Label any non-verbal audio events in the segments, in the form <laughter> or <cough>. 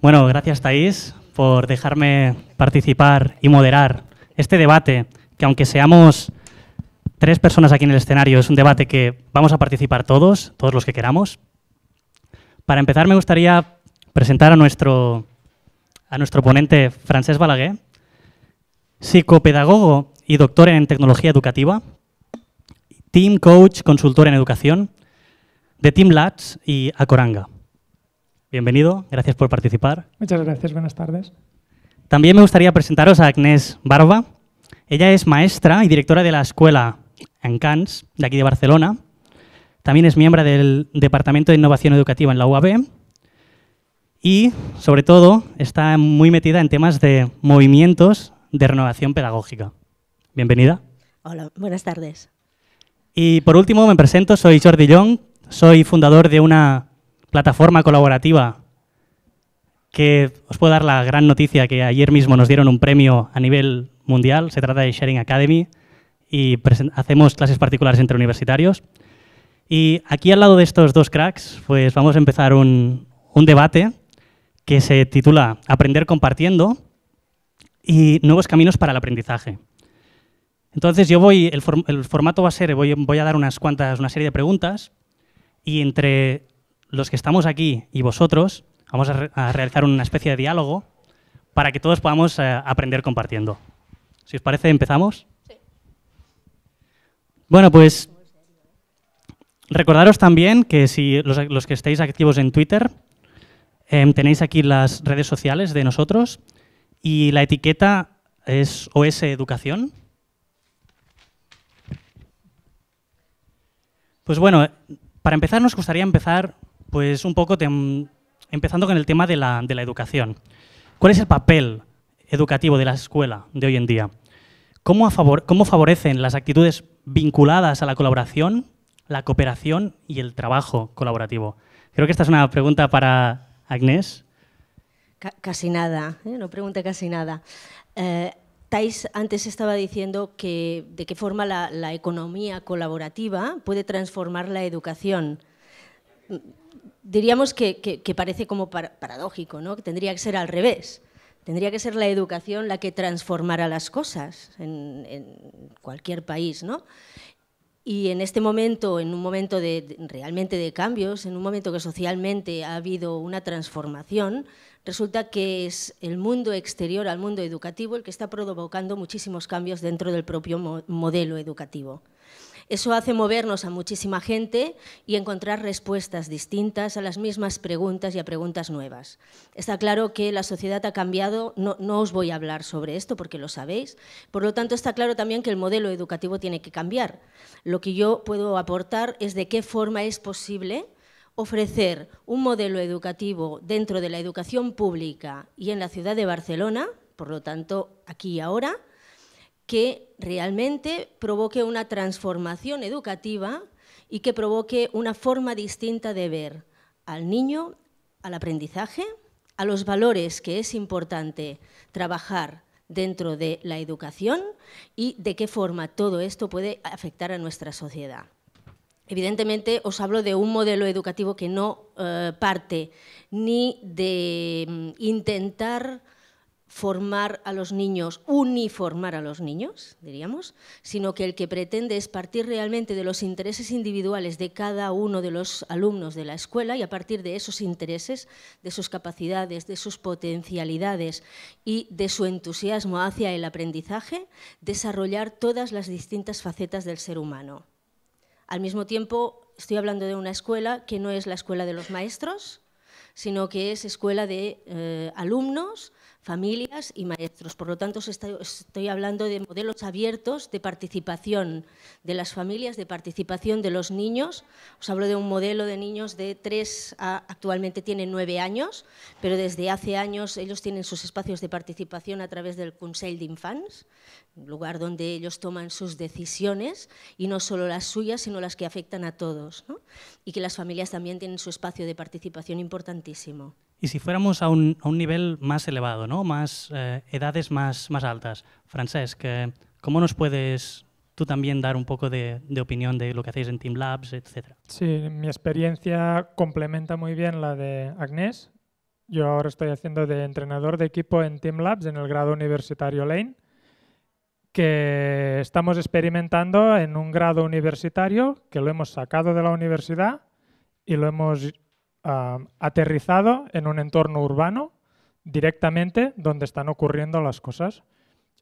Bueno, gracias Thais por dejarme participar y moderar este debate, que aunque seamos tres personas aquí en el escenario, es un debate que vamos a participar todos, todos los que queramos. Para empezar me gustaría presentar a nuestro, a nuestro ponente Francesc Balaguer, psicopedagogo y doctor en tecnología educativa, team coach, consultor en educación, de Team lats y Acoranga. Bienvenido, gracias por participar. Muchas gracias, buenas tardes. También me gustaría presentaros a Agnès Barba. Ella es maestra y directora de la escuela en Encans, de aquí de Barcelona. También es miembro del Departamento de Innovación Educativa en la UAB. Y, sobre todo, está muy metida en temas de movimientos de renovación pedagógica. Bienvenida. Hola, buenas tardes. Y por último me presento, soy Jordi Young, soy fundador de una plataforma colaborativa que os puedo dar la gran noticia que ayer mismo nos dieron un premio a nivel mundial. Se trata de Sharing Academy y hacemos clases particulares entre universitarios. Y aquí al lado de estos dos cracks, pues vamos a empezar un, debate que se titula Aprender compartiendo y nuevos caminos para el aprendizaje. Entonces yo voy, el, formato va a ser, voy, voy a dar unas cuantas, una serie de preguntas y entre los que estamos aquí y vosotros, vamos a, realizar una especie de diálogo para que todos podamos eh, aprender compartiendo. Si os parece, empezamos. Sí. Bueno, pues recordaros también que si los, que estéis activos en Twitter, em, tenéis aquí las redes sociales de nosotros y la etiqueta es OS Educación. Pues bueno, eh, para empezar nos gustaría empezar pues un poco empezando con el tema de la, educación. ¿Cuál es el papel educativo de la escuela de hoy en día? ¿Cómo, favorecen las actitudes vinculadas a la colaboración, la cooperación y el trabajo colaborativo? Creo que esta es una pregunta para Agnés. casi nada, ¿eh? no pregunta casi nada. Eh, Tais antes estaba diciendo que de qué forma la, la economía colaborativa puede transformar la educación diríamos que, parece como paradójico, ¿no? que tendría que ser al revés. Tendría que ser la educación la que transformara las cosas en, cualquier país. Y en este momento, en un momento realmente de cambios, en un momento que socialmente ha habido una transformación, resulta que es el mundo exterior al mundo educativo el que está provocando muchísimos cambios dentro del propio modelo educativo. Eso hace movernos a muchísima gente y encontrar respuestas distintas a las mismas preguntas y a preguntas nuevas. Está claro que la sociedad ha cambiado, no, os voy a hablar sobre esto porque lo sabéis, por lo tanto está claro también que el modelo educativo tiene que cambiar. Lo que yo puedo aportar es de qué forma es posible ofrecer un modelo educativo dentro de la educación pública y en la ciudad de Barcelona, por lo tanto aquí y ahora, que realmente provoque una transformación educativa y que provoque una forma distinta de ver al niño, al aprendizaje, a los valores que es importante trabajar dentro de la educación y de qué forma todo esto puede afectar a nuestra sociedad. Evidentemente os hablo de un modelo educativo que no eh, parte ni de mm, intentar formar a los niños, uniformar a los niños, diríamos, sino que el que pretende es partir realmente de los intereses individuales de cada uno de los alumnos de la escuela y a partir de esos intereses, de sus capacidades, de sus potencialidades y de su entusiasmo hacia el aprendizaje, desarrollar todas las distintas facetas del ser humano. Al mismo tiempo, estoy hablando de una escuela que no es la escuela de los maestros, sino que es escuela de eh, alumnos, familias y maestros. Por lo tanto, estoy hablando de modelos abiertos de participación de las familias, de participación de los niños. Os hablo de un modelo de niños de tres, a actualmente tienen nueve años, pero desde hace años ellos tienen sus espacios de participación a través del Consell d'Infants, un lugar donde ellos toman sus decisiones y no solo las suyas, sino las que afectan a todos. Y que las familias también tienen su espacio de participación importantísimo. Y si fuéramos a un, a un nivel más elevado, ¿no? más eh, edades más, más altas, Francesc, eh, ¿cómo nos puedes tú también dar un poco de, de, opinión de lo que hacéis en Team Labs, etcétera? Sí, mi experiencia complementa muy bien la de Agnés. Yo ahora estoy haciendo de entrenador de equipo en Team Labs en el grado universitario Lane que estamos experimentando en un grado universitario que lo hemos sacado de la universidad y lo hemos aterrizado en un entorno urbano directamente donde están ocurriendo las cosas.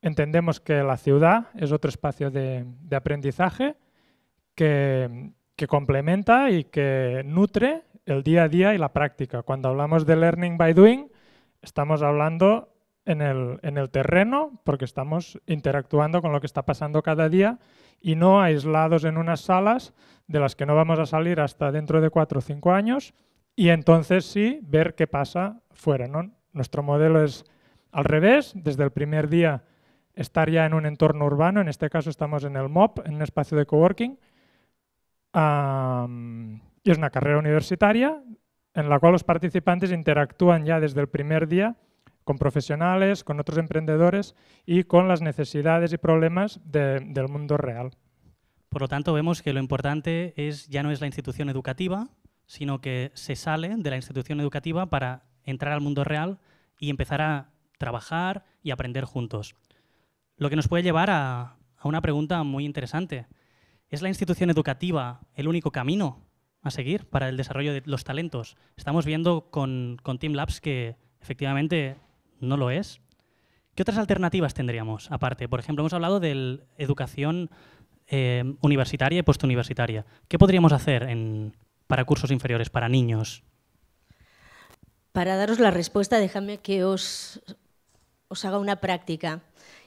Entendemos que la ciudad es otro espacio de, aprendizaje que, complementa y que nutre el día a día y la práctica. Cuando hablamos de learning by doing, estamos hablando en el, terreno porque estamos interactuando con lo que está pasando cada día y no aislados en unas salas de las que no vamos a salir hasta dentro de cuatro o cinco años y entonces sí ver qué pasa fuera. Nuestro modelo es al revés, desde el primer día estar ya en un entorno urbano, en este caso estamos en el MOP, en un espacio de coworking, y es una carrera universitaria en la cual los participantes interactúan ya desde el primer día con profesionales, con otros emprendedores y con las necesidades y problemas del mundo real. Por lo tanto, vemos que lo importante es, ya no es la institución educativa, sino que se sale de la institución educativa para entrar al mundo real y empezar a trabajar y aprender juntos. Lo que nos puede llevar a, una pregunta muy interesante. ¿Es la institución educativa el único camino a seguir para el desarrollo de los talentos? Estamos viendo con, Team Labs que efectivamente no lo es. ¿Qué otras alternativas tendríamos aparte? Por ejemplo, hemos hablado de educación eh, universitaria y postuniversitaria. ¿Qué podríamos hacer en, para cursos inferiores, para niños? Para daros la respuesta, déjame que os, haga una práctica.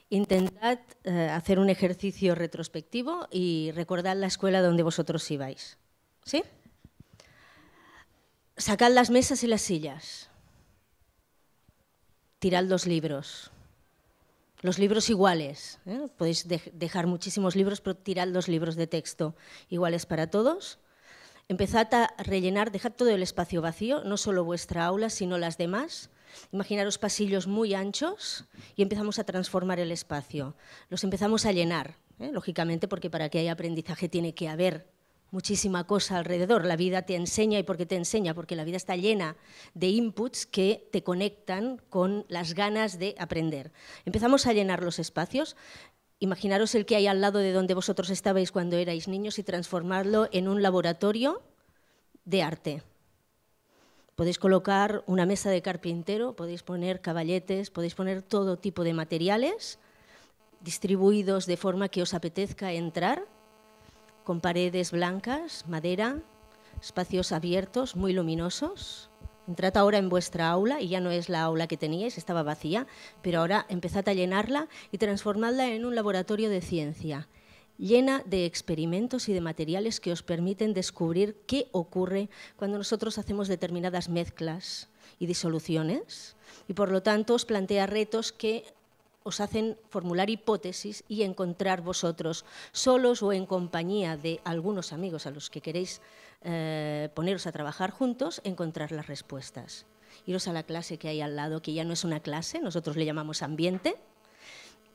Intentad eh, hacer un ejercicio retrospectivo y recordad la escuela donde vosotros ibais. ¿Sí? Sacad las mesas y las sillas. Tirad los libros. Los libros iguales. ¿eh? Podéis dejar muchísimos libros, pero tirad los libros de texto iguales para todos Empezad a rellenar, dejad todo el espacio vacío, no solo vuestra aula, sino las demás. Imaginaros pasillos muy anchos y empezamos a transformar el espacio. Los empezamos a llenar, ¿eh? lógicamente, porque para que haya aprendizaje tiene que haber muchísima cosa alrededor. La vida te enseña y ¿por qué te enseña, porque la vida está llena de inputs que te conectan con las ganas de aprender. Empezamos a llenar los espacios, imaginaros el que hay al lado de donde vosotros estabais cuando erais niños y transformarlo en un laboratorio de arte. Podéis colocar una mesa de carpintero, podéis poner caballetes, podéis poner todo tipo de materiales distribuidos de forma que os apetezca entrar, con paredes blancas, madera, espacios abiertos, muy luminosos entrad ahora en vuestra aula, y ya no es la aula que teníais, estaba vacía, pero ahora empezad a llenarla y transformadla en un laboratorio de ciencia, llena de experimentos y de materiales que os permiten descubrir qué ocurre cuando nosotros hacemos determinadas mezclas y disoluciones, y por lo tanto os plantea retos que os hacen formular hipótesis y encontrar vosotros, solos o en compañía de algunos amigos a los que queréis eh, poneros a trabajar juntos, encontrar las respuestas. Iros a la clase que hay al lado, que ya no es una clase, nosotros le llamamos ambiente,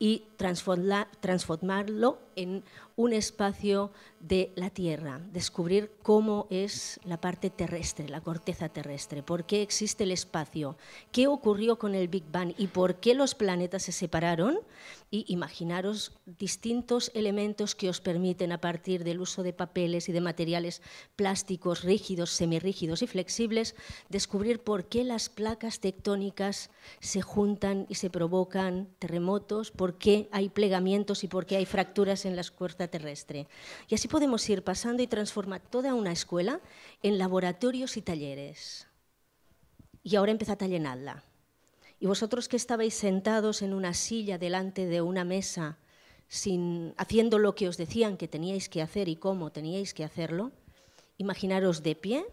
y transformarlo en un espacio de la Tierra, descubrir cómo es la parte terrestre, la corteza terrestre, por qué existe el espacio, qué ocurrió con el Big Bang y por qué los planetas se separaron y imaginaros distintos elementos que os permiten a partir del uso de papeles y de materiales plásticos rígidos, semirrígidos y flexibles, descubrir por qué las placas tectónicas se juntan y se provocan terremotos, por qué hay plegamientos y por qué hay fracturas en la escuela terrestre. Y así podemos ir pasando y transformar toda una escuela en laboratorios y talleres. Y ahora empezad a llenarla. Y vosotros que estabais sentados en una silla delante de una mesa, sin, haciendo lo que os decían que teníais que hacer y cómo teníais que hacerlo, imaginaros de pie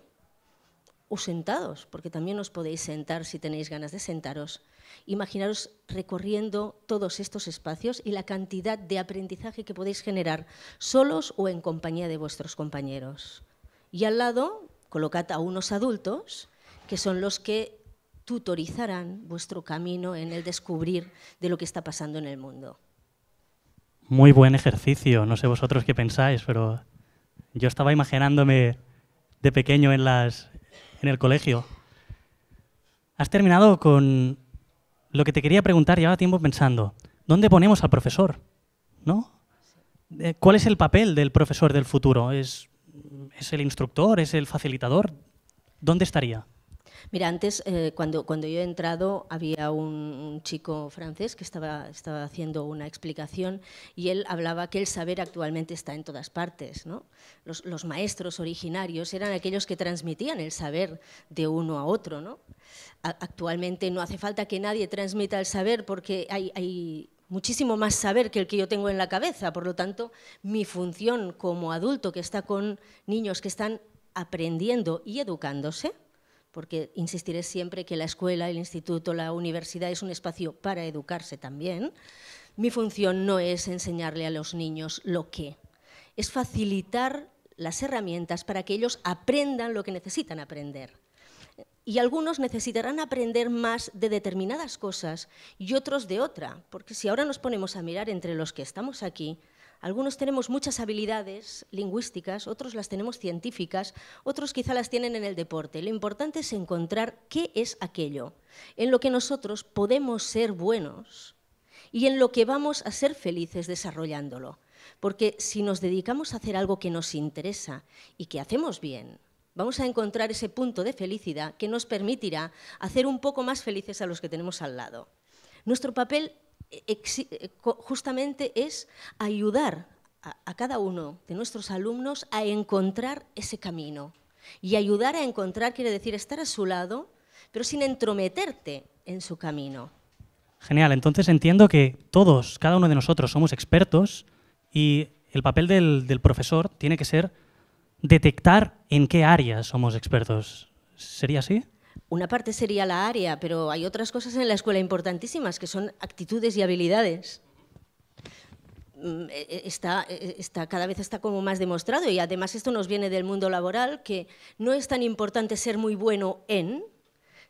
o sentados, porque también os podéis sentar si tenéis ganas de sentaros. Imaginaros recorriendo todos estos espacios y la cantidad de aprendizaje que podéis generar solos o en compañía de vuestros compañeros. Y al lado, colocad a unos adultos, que son los que tutorizarán vuestro camino en el descubrir de lo que está pasando en el mundo. Muy buen ejercicio, no sé vosotros qué pensáis, pero yo estaba imaginándome de pequeño en las, en el colegio. Has terminado con lo que te quería preguntar, llevaba tiempo pensando. ¿Dónde ponemos al profesor? ¿No? Eh, ¿Cuál es el papel del profesor del futuro? ¿Es, ¿Es el instructor? ¿Es el facilitador? ¿Dónde estaría? Mira, antes, eh, cuando, cuando yo he entrado, había un, chico francés que estaba, estaba haciendo una explicación y él hablaba que el saber actualmente está en todas partes. ¿no? Los, maestros originarios eran aquellos que transmitían el saber de uno a otro. ¿no? actualmente no hace falta que nadie transmita el saber porque hay, hay muchísimo más saber que el que yo tengo en la cabeza. Por lo tanto, mi función como adulto que está con niños que están aprendiendo y educándose porque insistiré siempre que la escuela, el instituto, la universidad es un espacio para educarse también, mi función no es enseñarle a los niños lo que, es facilitar las herramientas para que ellos aprendan lo que necesitan aprender. Y algunos necesitarán aprender más de determinadas cosas y otros de otra, porque si ahora nos ponemos a mirar entre los que estamos aquí, algunos tenemos muchas habilidades lingüísticas, otros las tenemos científicas, otros quizá las tienen en el deporte. Lo importante es encontrar qué es aquello en lo que nosotros podemos ser buenos y en lo que vamos a ser felices desarrollándolo. Porque si nos dedicamos a hacer algo que nos interesa y que hacemos bien, vamos a encontrar ese punto de felicidad que nos permitirá hacer un poco más felices a los que tenemos al lado. Nuestro papel eh, justamente es ayudar a, cada uno de nuestros alumnos a encontrar ese camino. Y ayudar a encontrar quiere decir estar a su lado, pero sin entrometerte en su camino. Genial, entonces entiendo que todos, cada uno de nosotros somos expertos y el papel del, del, profesor tiene que ser detectar en qué áreas somos expertos. ¿Sería así? Una parte sería la área, pero hay otras cosas en la escuela importantísimas, que son actitudes y habilidades. Mm, e, e, e, está, cada vez está como más demostrado y además esto nos viene del mundo laboral, que no es tan importante ser muy bueno en,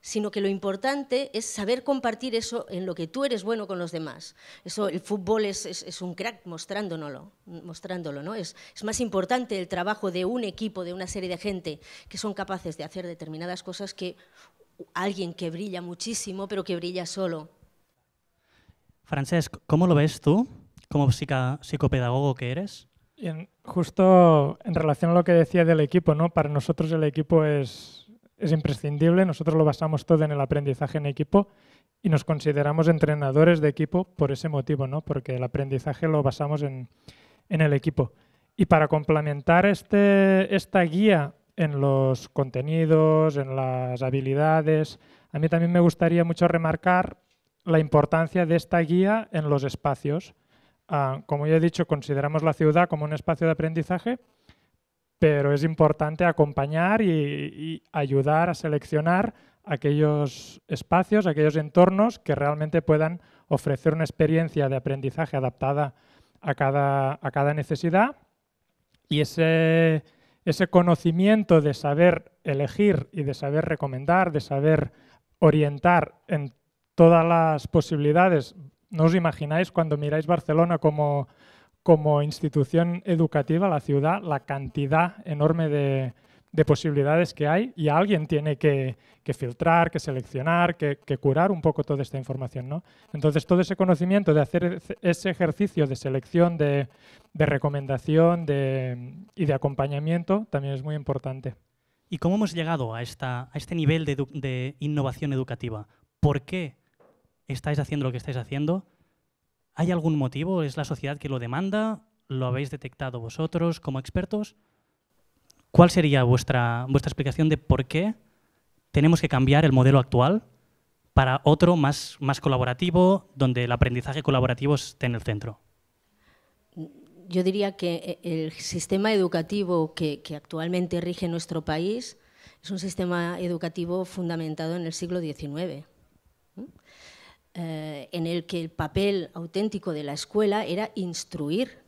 sino que lo importante es saber compartir eso en lo que tú eres bueno con los demás. Eso, el fútbol es, un crack mostrándonoslo, mostrándolo, ¿no? Es, es más importante el trabajo de un equipo, de una serie de gente que son capaces de hacer determinadas cosas que alguien que brilla muchísimo, pero que brilla solo. Francesc, ¿cómo lo ves tú como psicopedagogo que eres? justo en relación a lo que decía del equipo, ¿no? Para nosotros el equipo es, es imprescindible, nosotros lo basamos todo en el aprendizaje en equipo y nos consideramos entrenadores de equipo por ese motivo, ¿no? porque el aprendizaje lo basamos en, el equipo. Y para complementar este, esta guía en los contenidos, en las habilidades, a mí también me gustaría mucho remarcar la importancia de esta guía en los espacios. Ah, como ya he dicho, consideramos la ciudad como un espacio de aprendizaje pero es importante acompañar y, ayudar a seleccionar aquellos espacios, aquellos entornos que realmente puedan ofrecer una experiencia de aprendizaje adaptada a cada, a cada necesidad y ese, ese, conocimiento de saber elegir y de saber recomendar, de saber orientar en todas las posibilidades. No os imagináis cuando miráis Barcelona como como institución educativa, la ciudad, la cantidad enorme de, posibilidades que hay y alguien tiene que, filtrar, que seleccionar, que, curar un poco toda esta información. Entonces, todo ese conocimiento de hacer ese ejercicio de selección, de, recomendación y de acompañamiento también es muy importante. ¿Y cómo hemos llegado a, este nivel de innovación educativa? ¿Por qué estáis haciendo lo que estáis haciendo? ¿Hay algún motivo? ¿Es la sociedad que lo demanda? ¿Lo habéis detectado vosotros como expertos? ¿Cuál sería vuestra, vuestra explicación de por qué tenemos que cambiar el modelo actual para otro más, más colaborativo, donde el aprendizaje colaborativo esté en el centro? Yo diría que eh, el sistema educativo que, que actualmente rige nuestro país es un sistema educativo fundamentado en el siglo XIX eh, en el que el papel auténtico de la escuela era instruir.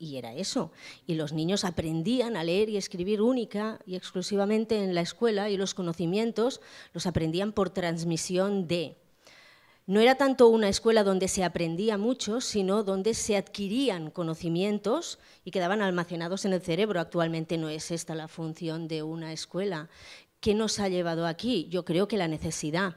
Y era eso. Y los niños aprendían a leer y escribir única y exclusivamente en la escuela y los conocimientos los aprendían por transmisión de. No era tanto una escuela donde se aprendía mucho, sino donde se adquirían conocimientos y quedaban almacenados en el cerebro. Actualmente no es esta la función de una escuela. ¿Qué nos ha llevado aquí? Yo creo que la necesidad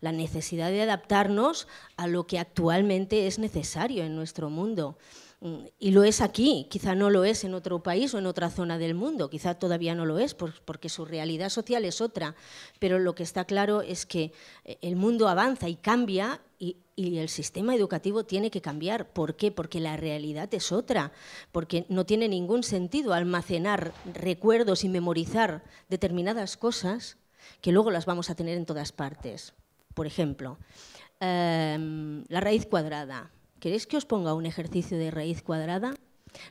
la necesidad de adaptarnos a lo que actualmente es necesario en nuestro mundo. Mm, y lo es aquí, quizá no lo es en otro país o en otra zona del mundo, quizá todavía no lo es porque su realidad social es otra, pero lo que está claro es que eh, el mundo avanza y cambia y, el sistema educativo tiene que cambiar. ¿Por qué? Porque la realidad es otra, porque no tiene ningún sentido almacenar recuerdos y memorizar determinadas cosas que luego las vamos a tener en todas partes por ejemplo. Em, la raíz cuadrada. ¿Queréis que os ponga un ejercicio de raíz cuadrada?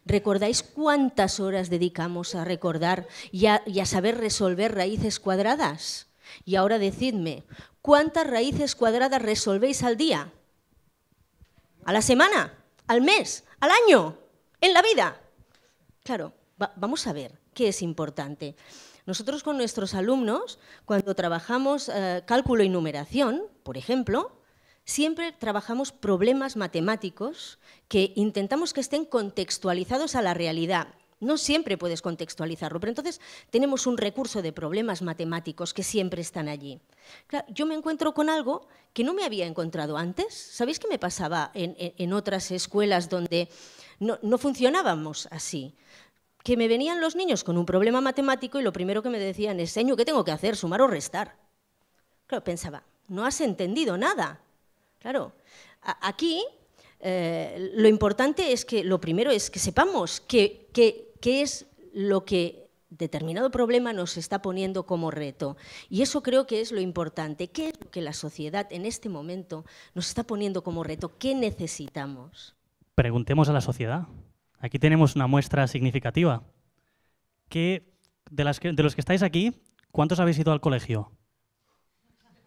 ¿Recordáis cuántas horas dedicamos a recordar y a, saber resolver raíces cuadradas? Y ahora decidme, ¿cuántas raíces cuadradas resolvéis al día? ¿A la semana? ¿Al mes? ¿Al año? ¿En la vida? Claro, vamos a ver qué es importante. Nosotros con nuestros alumnos, cuando trabajamos eh, cálculo y numeración, por ejemplo, siempre trabajamos problemas matemáticos que intentamos que estén contextualizados a la realidad. No siempre puedes contextualizarlo, pero entonces tenemos un recurso de problemas matemáticos que siempre están allí. yo me encuentro con algo que no me había encontrado antes. ¿Sabéis qué me pasaba en, otras escuelas donde no funcionábamos así? que me venían los niños con un problema matemático y lo primero que me decían es, señor, ¿qué tengo que hacer? ¿Sumar o restar? Claro, pensaba, no has entendido nada. Claro, aquí eh, lo importante es que lo primero es que sepamos qué es lo que determinado problema nos está poniendo como reto. Y eso creo que es lo importante. ¿Qué es lo que la sociedad en este momento nos está poniendo como reto? ¿Qué necesitamos? Preguntemos a la sociedad. Aquí tenemos una muestra significativa. de, los que estáis aquí, ¿cuántos habéis ido al colegio?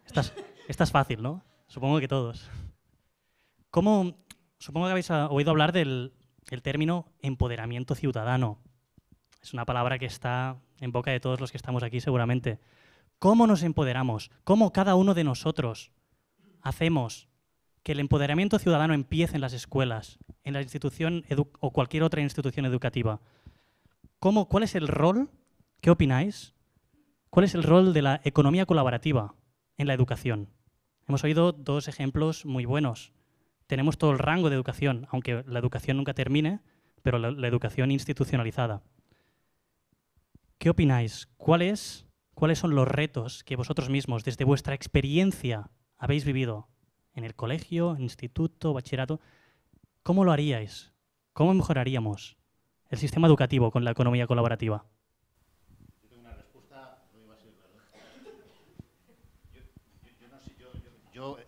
Esta es, fácil, ¿no? Supongo que todos. ¿Cómo, supongo que habéis ah, oído hablar del término empoderamiento ciudadano. Es una palabra que está en boca de todos los que estamos aquí seguramente. ¿Cómo nos empoderamos? ¿Cómo cada uno de nosotros hacemos que el empoderamiento ciudadano empiece en las escuelas, en la institución o cualquier otra institución educativa. ¿Cómo, ¿Cuál es el rol, qué opináis, cuál es el rol de la economía colaborativa en la educación? Hemos oído dos ejemplos muy buenos. Tenemos todo el rango de educación, aunque la educación nunca termine, pero la, educación institucionalizada. ¿Qué opináis? ¿Cuál ¿Cuáles son los retos que vosotros mismos, desde vuestra experiencia, habéis vivido en el colegio, instituto, bachillerato, ¿cómo lo haríais? ¿Cómo mejoraríamos el sistema educativo con la economía colaborativa?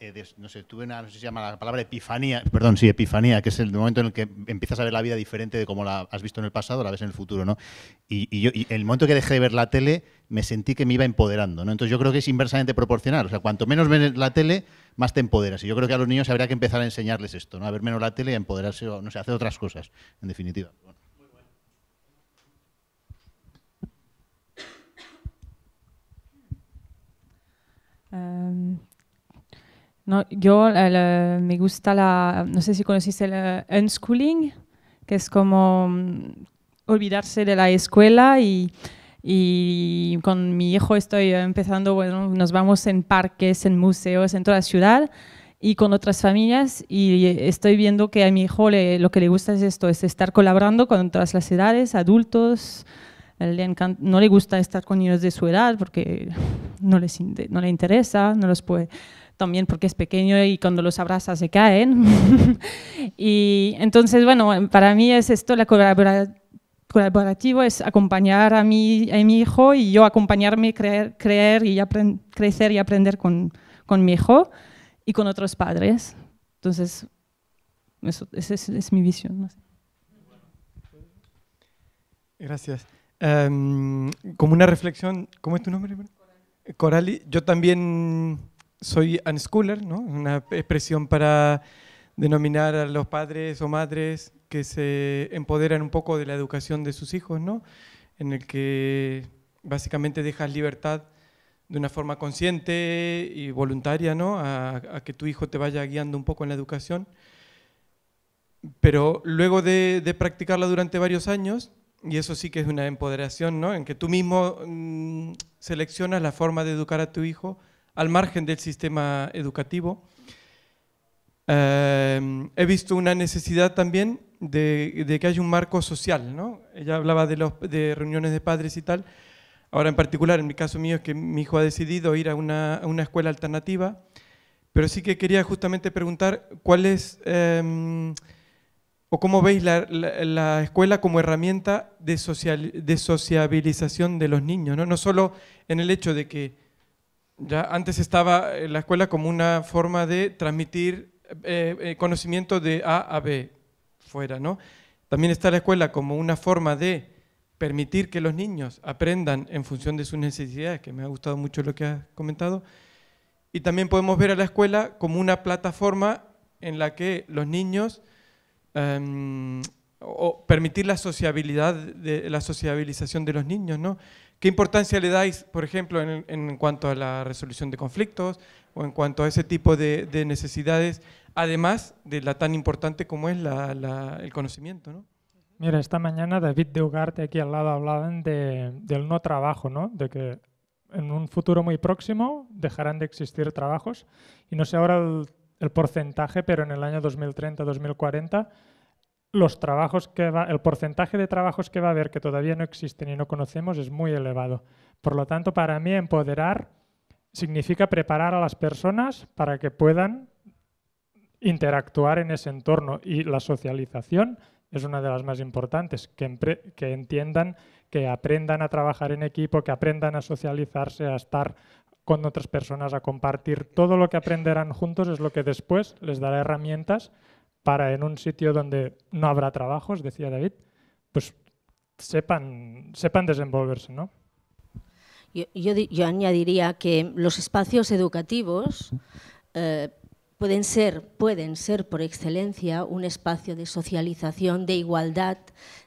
Eh, no sé, tuve una, no sé si se llama la palabra epifanía, perdón, sí, epifanía, que es el momento en el que empiezas a ver la vida diferente de como la has visto en el pasado, la ves en el futuro, ¿no? Y, yo, el momento que dejé de ver la tele, me sentí que me iba empoderando, ¿no? Entonces yo creo que es inversamente proporcional, o sea, cuanto menos ves la tele, más te empoderas. Y yo creo que a los niños habría que empezar a enseñarles esto, ¿no? A ver menos la tele y a empoderarse, o, no sé, hacer otras cosas, en definitiva. Bueno. Em, yo me gusta la, no sé si conociste el unschooling, que es como mm, olvidarse de la escuela y, con mi hijo estoy empezando, bueno, nos vamos en parques, en museos, en toda la ciudad y con otras familias y estoy viendo que a mi hijo lo que le gusta es esto, es estar colaborando con todas las edades, adultos, no le gusta estar con niños de su edad porque no, no le interesa, no los puede también porque es pequeño y cuando los abrazas se caen. <laughs> y entonces, bueno, para mí es esto, la colaborativo es acompañar a mi, a mi hijo y yo acompañarme, creer, creer y crecer y aprender con, con, mi hijo y con otros padres. Entonces, eso, esa es, mi visión. Gracias. Em, como una reflexión, ¿cómo es tu nombre? Corali, yo también soy unschooler, ¿no? una expresión para denominar a los padres o madres que se empoderan un poco de la educación de sus hijos, ¿no? en el que básicamente dejas libertad de una forma consciente y voluntaria ¿no? a, que tu hijo te vaya guiando un poco en la educación. Pero luego de, practicarla durante varios años, y eso sí que es una empoderación, ¿no? en que tú mismo mm, seleccionas la forma de educar a tu hijo, al margen del sistema educativo. Em, he visto una necesidad también de, que haya un marco social, ¿no? Ella hablaba de, los, reuniones de padres y tal. Ahora, en particular, en mi caso mío, es que mi hijo ha decidido ir a una, escuela alternativa, pero sí que quería justamente preguntar cuál es, em, o cómo veis la, escuela como herramienta de, de sociabilización de los niños, ¿no? No solo en el hecho de que ya antes estaba eh, la escuela como una forma de transmitir eh, eh, conocimiento de A a B fuera, ¿no? También está la escuela como una forma de permitir que los niños aprendan en función de sus necesidades, que me ha gustado mucho lo que has comentado. Y también podemos ver a la escuela como una plataforma en la que los niños em, o permitir la sociabilidad, de, la sociabilización de los niños, ¿no? ¿Qué importancia le dais, por ejemplo, en, cuanto a la resolución de conflictos o en cuanto a ese tipo de, necesidades, además de la tan importante como es el conocimiento, ¿no? Mira, esta mañana David de Ugarte aquí al lado hablaban del no trabajo, ¿no? De que en un futuro muy próximo dejarán de existir trabajos y no sé ahora el, el porcentaje, pero en el año 2030, 2040 los trabajos que el porcentaje de trabajos que va a haber que todavía no existen y no conocemos es muy elevado. Por lo tanto, para mí empoderar significa preparar a las personas para que puedan interactuar en ese entorno y la socialización es una de las más importantes, que entiendan, que aprendan a trabajar en equipo, que aprendan a socializarse, a estar con otras personas, a compartir. Todo lo que aprenderán juntos es lo que después les dará herramientas para en un sitio donde no habrá trabajos, decía David, pues sepan, sepan desenvolverse, ¿no? Yo, añadiría que los espacios educativos eh, pueden ser, pueden ser por excelencia un espacio de socialización, de igualdad,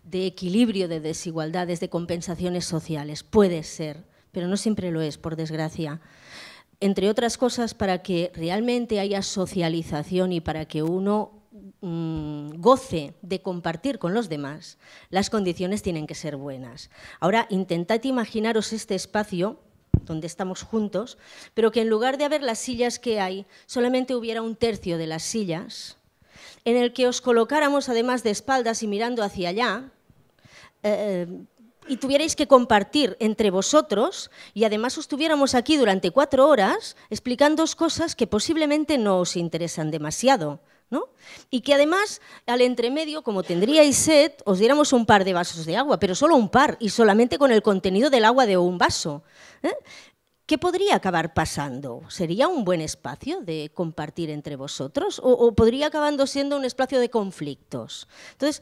de equilibrio de desigualdades, de compensaciones sociales. Puede ser, pero no siempre lo es, por desgracia. Entre otras cosas, para que realmente haya socialización y para que uno Mm, goce de compartir con los demás, las condiciones tienen que ser buenas. Ahora, intentad imaginaros este espacio donde estamos juntos, pero que en lugar de haber las sillas que hay, solamente hubiera un tercio de las sillas, en el que os colocáramos además de espaldas y mirando hacia allá, eh, y tuvierais que compartir entre vosotros y además os tuviéramos aquí durante cuatro horas explicando cosas que posiblemente no os interesan demasiado. Y que además, al entremedio, como tendríais sed, os diéramos un par de vasos de agua, pero solo un par, y solamente con el contenido del agua de un vaso. ¿eh? ¿Qué podría acabar pasando? ¿Sería un buen espacio de compartir entre vosotros? ¿O, o podría acabando siendo un espacio de conflictos? Entonces,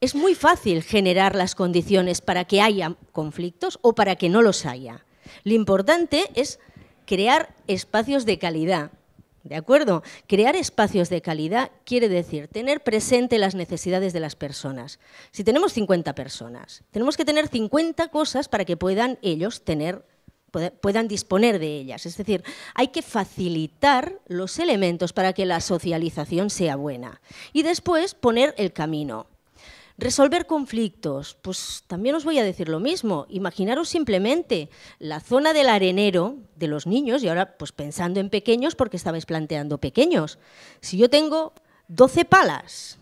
es muy fácil generar las condiciones para que haya conflictos o para que no los haya. Lo importante es crear espacios de calidad, ¿De acuerdo? Crear espacios de calidad quiere decir tener presente las necesidades de las personas. Si tenemos 50 personas, tenemos que tener 50 cosas para que puedan ellos tener puedan disponer de ellas. Es decir, hay que facilitar los elementos para que la socialización sea buena. Y después poner el camino. Resolver conflictos. Pues también os voy a decir lo mismo. Imaginaros simplemente la zona del arenero de los niños, y ahora pues pensando en pequeños porque estabais planteando pequeños. Si yo tengo 12 palas,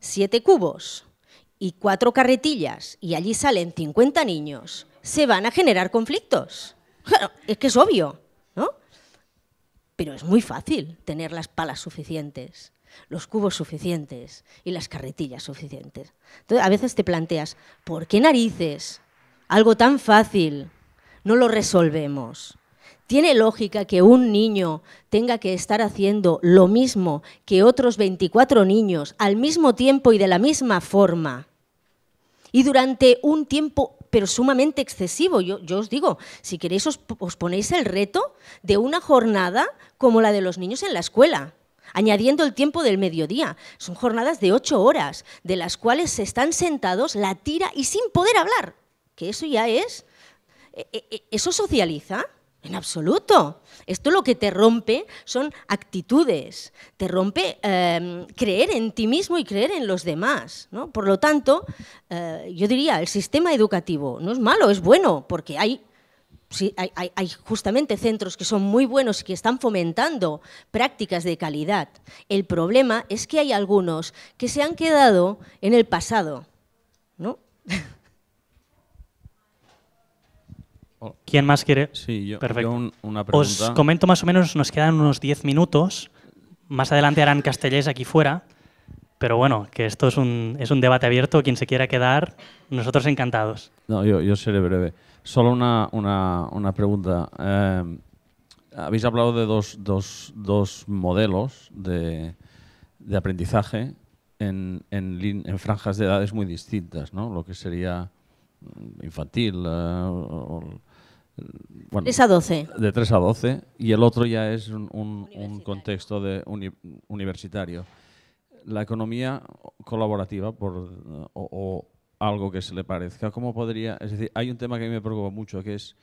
7 cubos y 4 carretillas y allí salen 50 niños, se van a generar conflictos. Claro, es que es obvio, ¿no? Pero es muy fácil tener las palas suficientes los cubos suficientes y las carretillas suficientes. Entonces, a veces te planteas, ¿por qué narices? Algo tan fácil, no lo resolvemos. ¿Tiene lógica que un niño tenga que estar haciendo lo mismo que otros 24 niños al mismo tiempo y de la misma forma? Y durante un tiempo pero sumamente excesivo. Yo, os digo, si queréis os ponéis el reto de una jornada como la de los niños en la escuela añadiendo el tiempo del mediodía. Son jornadas de ocho horas, de las cuales se están sentados la tira y sin poder hablar. Que eso ya es... E, e, e, ¿Eso socializa? En absoluto. Esto lo que te rompe son actitudes, te rompe em, creer en ti mismo y creer en los demás. Por lo tanto, eh, yo diría, el sistema educativo no es malo, es bueno, porque hay hay, justamente centros que son muy buenos y que están fomentando prácticas de calidad. El problema es que hay algunos que se han quedado en el pasado. ¿no? <laughs> ¿Quién más quiere? Sí, yo. una pregunta. Os comento más o menos, nos quedan unos 10 minutos. Más adelante harán castellés aquí fuera. Pero bueno, que esto es un, es un debate abierto, quien se quiera quedar, nosotros encantados. No, yo, yo seré breve. Solo una, una, una pregunta. Em, habéis hablado de dos, dos, dos modelos de, de aprendizaje en, en, franjas de edades muy distintas, ¿no? Lo que sería mm, infantil, 3 eh, a 12. De 3 a 12, y el otro ya es un, un, contexto de universitario la economía colaborativa por, o, algo que se le parezca, ¿cómo podría...? Es decir, hay un tema que a mí me preocupa mucho, que es...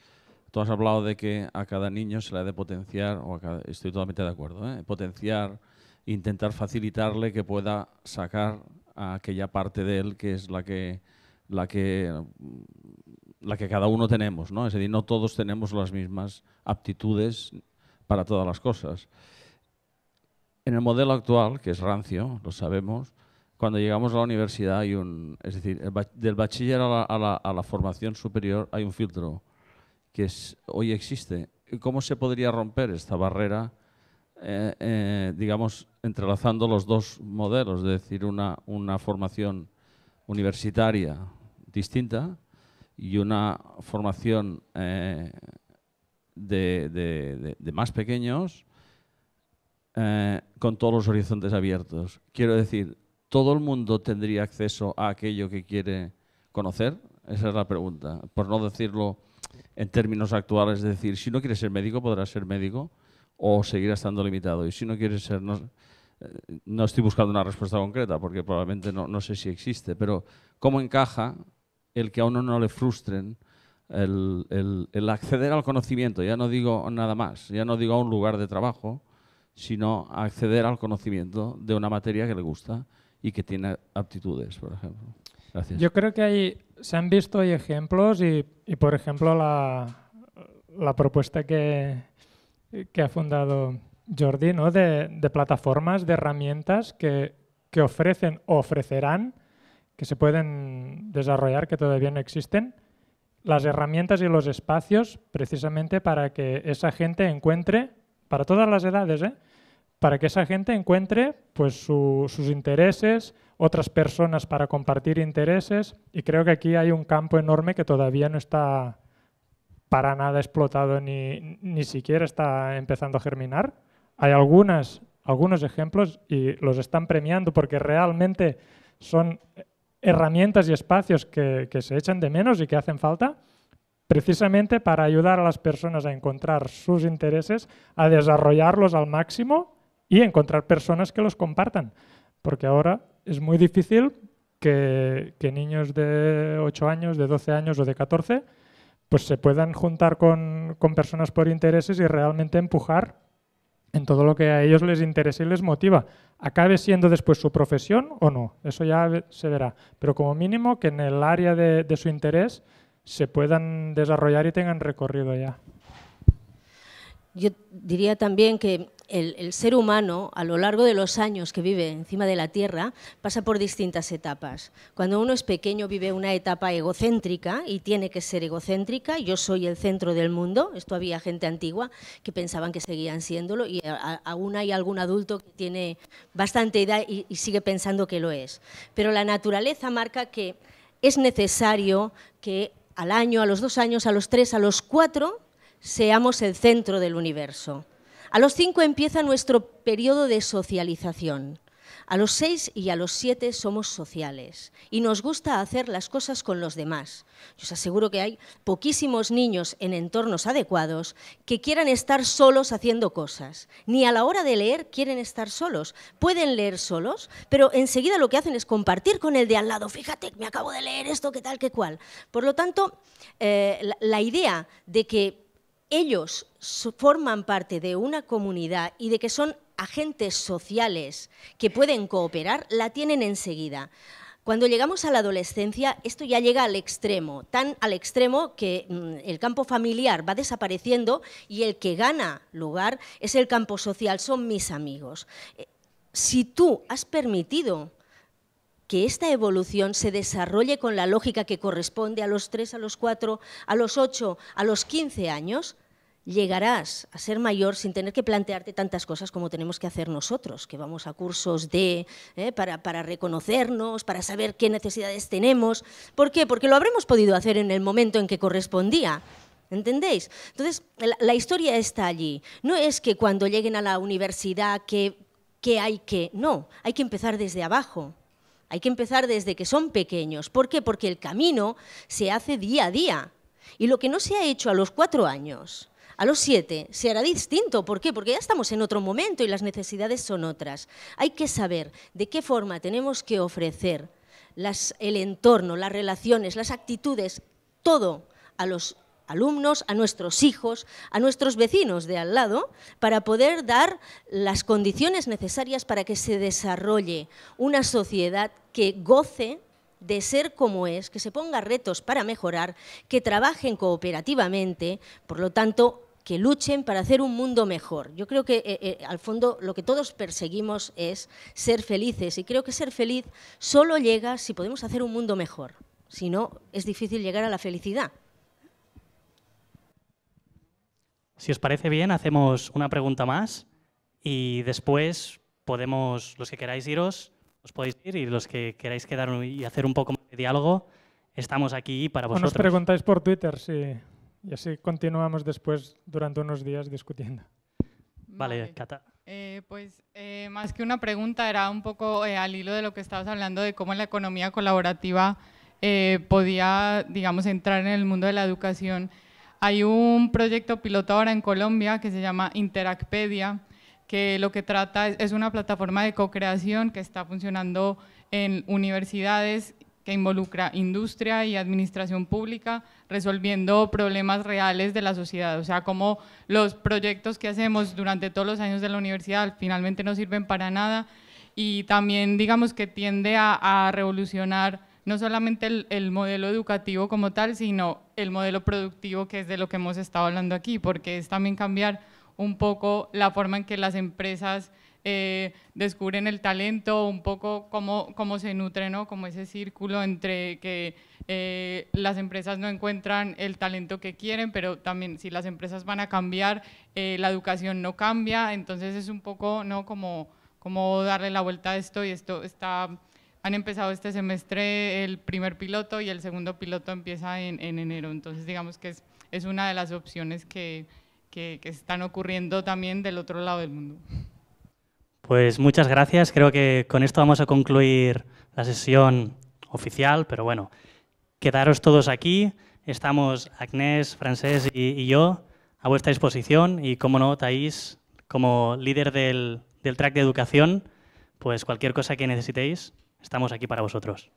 Tú has hablado de que a cada niño se le ha de potenciar, estoy totalmente de acuerdo, ¿eh? potenciar, intentar facilitarle que pueda sacar aquella parte de él que es la que, la que, la que cada uno tenemos, ¿no? Es decir, no todos tenemos las mismas aptitudes para todas las cosas en el modelo actual, que es rancio, lo sabemos, cuando llegamos a la universidad hay un... Es decir, del bachiller a la, formación superior hay un filtro que hoy existe. ¿Cómo se podría romper esta barrera, eh, eh, digamos, entrelazando los dos modelos? Es decir, una, formación universitaria distinta y una formación eh, de, más pequeños eh, con todos los horizontes abiertos. Quiero decir, ¿todo el mundo tendría acceso a aquello que quiere conocer? Esa es la pregunta. Por no decirlo en términos actuales, es decir, si no quieres ser médico, podrás ser médico o seguirás estando limitado. Y si no quieres ser... No, eh, estoy buscando una respuesta concreta porque probablemente no, sé si existe, pero ¿cómo encaja el que a uno no le frustren el, el acceder al conocimiento? Ya no digo nada más, ya no digo a un lugar de trabajo, sino acceder al conocimiento de una materia que le gusta y que tiene aptitudes, por ejemplo. Gracias. Yo creo que se han visto ejemplos y, por ejemplo, la, propuesta que, ha fundado Jordi ¿no? de, plataformas, de herramientas que, que ofrecen o ofrecerán, que se pueden desarrollar, que todavía no existen, las herramientas y los espacios precisamente para que esa gente encuentre para todas las edades, ¿eh? para que esa gente encuentre pues, sus intereses, otras personas para compartir intereses, y creo que aquí hay un campo enorme que todavía no está para nada explotado ni, siquiera está empezando a germinar. Hay algunas, algunos ejemplos y los están premiando porque realmente son eh, herramientas y espacios que se echan de menos y que hacen falta, precisamente para ayudar a las personas a encontrar sus intereses, a desarrollarlos al máximo y encontrar personas que los compartan. Porque ahora es muy difícil que, niños de 8 años, de 12 años o de 14 pues se puedan juntar con, personas por intereses y realmente empujar en todo lo que a ellos les interese y les motiva. Acabe siendo después su profesión o no, eso ya se verá. Pero como mínimo que en el área de su interés se puedan desarrollar y tengan recorrido ya. Yo diría también que el, ser humano, a lo largo de los años que vive encima de la Tierra, pasa por distintas etapas. Cuando uno es pequeño vive una etapa egocéntrica y tiene que ser egocéntrica. Yo soy el centro del mundo. Esto había gente antigua que pensaban que seguían siéndolo y aún hay algún adulto que tiene bastante edad y sigue pensando que lo es. Pero la naturaleza marca que es necesario que al año, a los dos años, a los tres, a los cuatro, seamos el centro del universo. A los cinco empieza nuestro periodo de socialización. A los seis y a los siete somos sociales y nos gusta hacer las cosas con los demás. Yo os aseguro que hay poquísimos niños en entornos adecuados que quieran estar solos haciendo cosas. Ni a la hora de leer quieren estar solos. Pueden leer solos, pero enseguida lo que hacen es compartir con el de al lado. Fíjate, me acabo de leer esto, qué tal, qué cual. Por lo tanto, eh, la idea de que ellos forman parte de una comunidad y de que son agentes sociales que pueden cooperar, la tienen enseguida. Cuando llegamos a la adolescencia, esto ya llega al extremo, tan al extremo que mm, el campo familiar va desapareciendo y el que gana lugar es el campo social, son mis amigos. Eh, si tú has permitido que esta evolución se desarrolle con la lógica que corresponde a los 3, a los 4, a los 8, a los 15 años, llegarás a ser mayor sin tener que plantearte tantas cosas como tenemos que hacer nosotros, que vamos a cursos de, eh, para, reconocernos, para saber qué necesidades tenemos. ¿Por qué? Porque lo habremos podido hacer en el momento en que correspondía. ¿Entendéis? Entonces, la, historia está allí. No es que cuando lleguen a la universidad que, que hay que... No, hay que empezar desde abajo. Hay que empezar desde que son pequeños. ¿Por qué? Porque el camino se hace día a día. Y lo que no se ha hecho a los cuatro años, a los siete se hará distinto. ¿Por qué? Porque ya estamos en otro momento y las necesidades son otras. Hay que saber de qué forma tenemos que ofrecer el entorno, las relaciones, las actitudes, todo a los alumnos, a nuestros hijos, a nuestros vecinos de al lado, para poder dar las condiciones necesarias para que se desarrolle una sociedad que goce de ser como es, que se ponga retos para mejorar, que trabajen cooperativamente, por lo tanto, que luchen para hacer un mundo mejor. Yo creo que eh, eh, al fondo lo que todos perseguimos es ser felices y creo que ser feliz solo llega si podemos hacer un mundo mejor. Si no, es difícil llegar a la felicidad. Si os parece bien, hacemos una pregunta más y después podemos, los que queráis iros, os podéis ir y los que queráis quedar y hacer un poco más de diálogo, estamos aquí para vosotros. nos preguntáis por Twitter, Si... Y así continuamos después durante unos días discutiendo. Vale, Cata. Eh, pues eh, más que una pregunta, era un poco eh, al hilo de lo que estabas hablando de cómo la economía colaborativa podía, digamos, entrar en el mundo de la educación. Hay un proyecto piloto ahora en Colombia que se llama Interacpedia, que lo que trata es, es una plataforma de co-creación que está funcionando en universidades que involucra industria y administración pública, resolviendo problemas reales de la sociedad. O sea, como los proyectos que hacemos durante todos los años de la universidad finalmente no sirven para nada y también digamos que tiende a, revolucionar no solamente el, el, modelo educativo como tal, sino el modelo productivo que es de lo que hemos estado hablando aquí, porque es también cambiar un poco la forma en que las empresas eh, descubren el talento, un poco cómo, cómo se nutre, ¿no? Como ese círculo entre que eh, las empresas no encuentran el talento que quieren, pero también si las empresas van a cambiar, eh, la educación no cambia, entonces es un poco, ¿no? Como, como darle la vuelta a esto y esto está han empezado este semestre el primer piloto y el segundo piloto empieza en, enero. Entonces, digamos que es, es una de las opciones que, que, que, están ocurriendo también del otro lado del mundo. Pues muchas gracias. Creo que con esto vamos a concluir la sesión oficial, pero bueno, quedaros todos aquí. Estamos Agnés, Francés y, yo a vuestra disposición y, como no, Thais, como líder del, del track de educación, pues cualquier cosa que necesitéis, estamos aquí para vosotros.